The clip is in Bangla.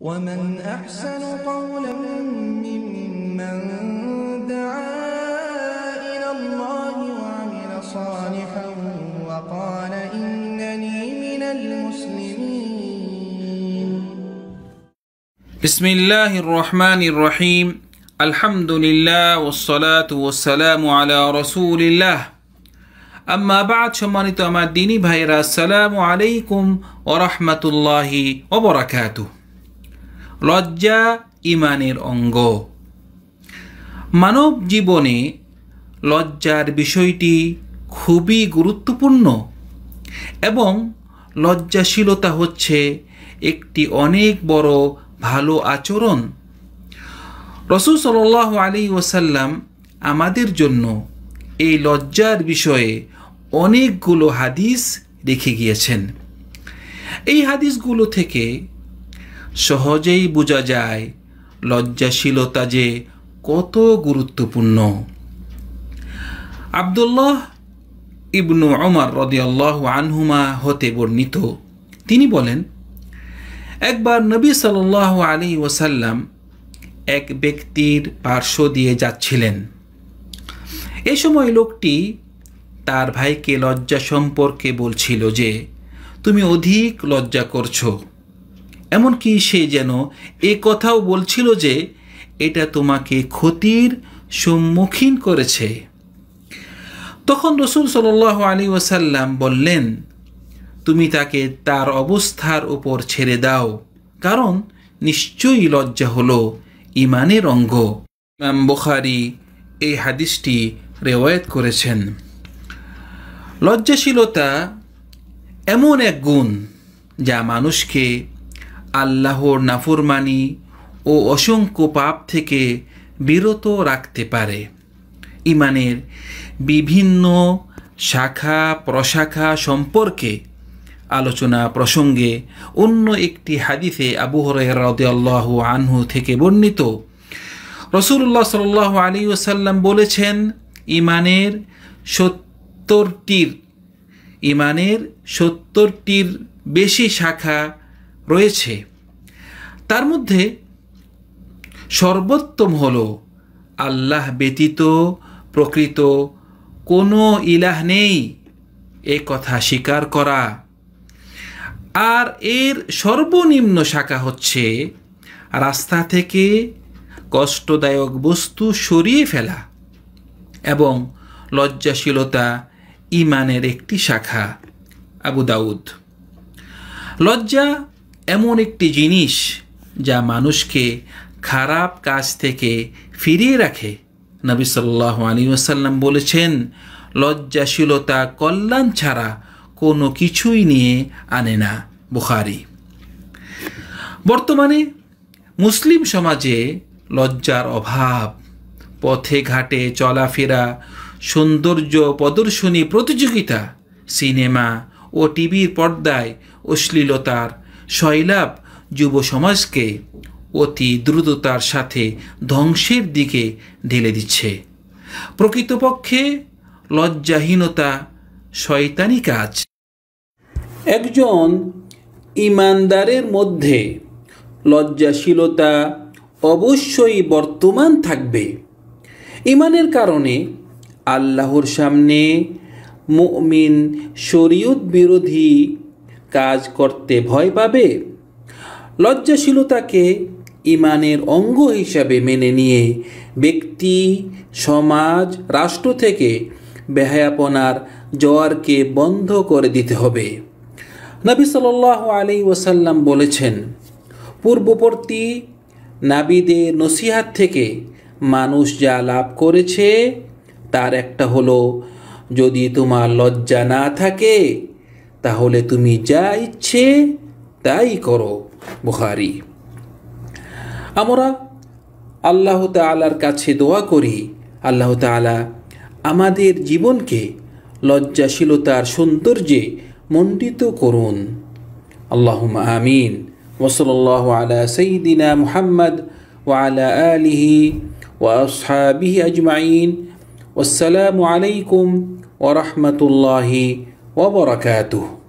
ومن أحسن قولا ممن دعا إلى الله وعمل صالحا وقال إنني من المسلمين بسم الله الرحمن الرحيم الحمد لله والصلاة والسلام على رسول الله أما بعد সম্মানিত আমার দিনী ভাইরা السلام عليكم ورحمة الله وبركاته লজ্জা ইমানের অঙ্গ মানব জীবনে লজ্জার বিষয়টি খুবই গুরুত্বপূর্ণ এবং লজ্জাশীলতা হচ্ছে একটি অনেক বড় ভালো আচরণ রসুল সাল আলী ওসাল্লাম আমাদের জন্য এই লজ্জার বিষয়ে অনেকগুলো হাদিস রেখে গিয়েছেন এই হাদিসগুলো থেকে সহজেই বোঝা যায় লজ্জাশীলতা যে কত গুরুত্বপূর্ণ আবদুল্লাহ ইবনু অমর রদিয়াল্লাহ আনহুমা হতে বর্ণিত তিনি বলেন একবার নবী সাল আলী ওসাল্লাম এক ব্যক্তির পার্শ্ব দিয়ে যাচ্ছিলেন এ সময় লোকটি তার ভাইকে লজ্জা সম্পর্কে বলছিল যে তুমি অধিক লজ্জা করছো এমনকি সে যেন এ কথাও বলছিল যে এটা তোমাকে ক্ষতির সম্মুখীন করেছে তখন রসুল সাল আলী ওসাল্লাম বললেন তুমি তাকে তার অবস্থার ওপর ছেড়ে দাও কারণ নিশ্চয়ই লজ্জা হল ইমানের অঙ্গ ইমাম বুখারি এই হাদিসটি রেওয়ায়ত করেছেন লজ্জাশীলতা এমন এক গুণ যা মানুষকে আল্লাহর নাফুরমানি ও অসংখ্য পাপ থেকে বিরত রাখতে পারে ইমানের বিভিন্ন শাখা প্রশাখা সম্পর্কে আলোচনা প্রসঙ্গে অন্য একটি হাদিসে আবু হরদহ আনহু থেকে বর্ণিত রসুল্লাহ সাল আলী ওসাল্লাম বলেছেন ইমানের সত্তরটির ইমানের সত্তরটির বেশি শাখা রয়েছে তার মধ্যে সর্বোত্তম হল আল্লাহ ব্যতীত প্রকৃত কোনো ইলাহ নেই এ কথা স্বীকার করা আর এর সর্বনিম্ন শাখা হচ্ছে রাস্তা থেকে কষ্টদায়ক বস্তু সরিয়ে ফেলা এবং লজ্জাশীলতা ইমানের একটি শাখা আবু দাউদ লজ্জা এমন একটি জিনিস যা মানুষকে খারাপ কাজ থেকে ফিরিয়ে রাখে নবী সাল্লাহ আলী ওসাল্লাম বলেছেন লজ্জাশীলতা কল্যাণ ছাড়া কোনো কিছুই নিয়ে আনে না বুখারি বর্তমানে মুসলিম সমাজে লজ্জার অভাব পথে ঘাটে চলাফেরা সৌন্দর্য প্রদর্শনী প্রতিযোগিতা সিনেমা ও টিভির পর্দায় অশ্লীলতার শৈলাভ যুব সমাজকে অতি দ্রুততার সাথে ধ্বংসের দিকে ঢেলে দিচ্ছে প্রকৃতপক্ষে লজ্জাহীনতা শয়তানি কাজ একজন ইমানদারের মধ্যে লজ্জাশীলতা অবশ্যই বর্তমান থাকবে ইমানের কারণে আল্লাহর সামনে মুমিন শরীয়ত বিরোধী কাজ করতে ভয় পাবে লজ্জাশীলতাকে ইমানের অঙ্গ হিসাবে মেনে নিয়ে ব্যক্তি সমাজ রাষ্ট্র থেকে বেহায়াপনার জোয়ারকে বন্ধ করে দিতে হবে নবী সাল আলী ওসাল্লাম বলেছেন পূর্ববর্তী নাবিদের নসিহাত থেকে মানুষ যা লাভ করেছে তার একটা হলো যদি তোমার লজ্জা না থাকে তাহলে তুমি যা ইচ্ছে তাই করো বুখারি আমরা আল্লাহ তালার কাছে দোয়া করি আল্লাহ তালা আমাদের জীবনকে লজ্জাশীলতার সৌন্দর্যে মণ্ডিত করুন আল্লাহ আমিন ওসল্লাহ আলা সঈদিনা মুহাম্মদ ওয়ালা আলিহি ওয়াসহাবিহি আজমাইন ওসালামু আলাইকুম রহমতুল্লাহি وبركاته